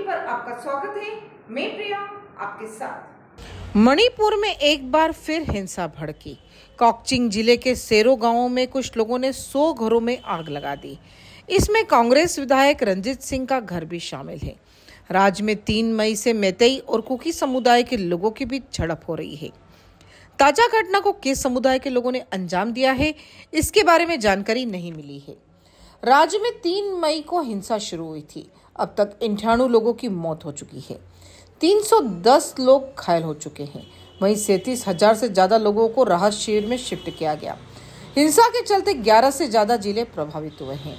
पर आपका स्वागत है मैं प्रिया आपके साथ मणिपुर में एक बार फिर हिंसा भड़की कॉकचिंग जिले के सेरो गांव में कुछ लोगों ने सौ घरों में आग लगा दी इसमें कांग्रेस विधायक रंजीत सिंह का घर भी शामिल है राज्य में तीन मई से मेतई और कुकी समुदाय के लोगों के बीच झड़प हो रही है ताजा घटना को किस समुदाय के लोगों ने अंजाम दिया है इसके बारे में जानकारी नहीं मिली है राज्य में तीन मई को हिंसा शुरू हुई थी अब तक अंठानवे लोगों की मौत हो चुकी है 310 लोग घायल हो चुके हैं वहीं सैंतीस हजार से ज्यादा लोगों को राहत शिविर में शिफ्ट किया गया हिंसा के चलते 11 से ज्यादा जिले प्रभावित हुए हैं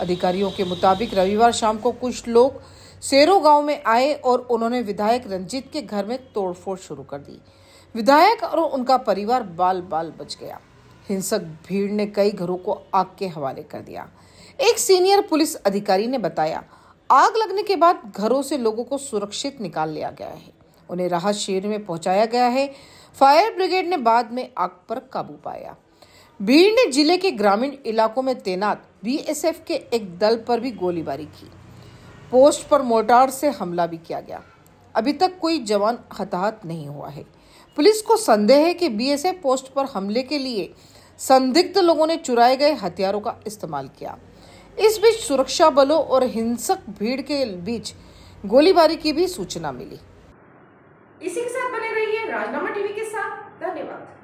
अधिकारियों के मुताबिक रविवार शाम को कुछ लोग सेरो गांव में आए और उन्होंने विधायक रंजीत के घर में तोड़फोड़ शुरू कर दी विधायक और उनका परिवार बाल बाल बच गया हिंसक भीड़ ने कई घरों को आग के हवाले कर दिया एक सीनियर पुलिस अधिकारी ने बताया आग लगने के बाद घरों से लोगों को सुरक्षित निकाल लिया गया है उन्हें राहत शिविर में पहुंचाया गया है फायर ब्रिगेड ने बाद में आग पर काबू पाया भीड़ जिले के ग्रामीण इलाकों में तैनात बीएसएफ के एक दल पर भी गोलीबारी की पोस्ट पर मोर्टार से हमला भी किया गया अभी तक कोई जवान हताहत नहीं हुआ है पुलिस को संदेह है कि बीएसएफ पोस्ट पर हमले के लिए संदिग्ध लोगों ने चुराए गए हथियारों का इस्तेमाल किया इस बीच सुरक्षा बलों और हिंसक भीड़ के बीच गोलीबारी की भी सूचना मिली इसी के साथ बने रहिए राजनामा टीवी के साथ धन्यवाद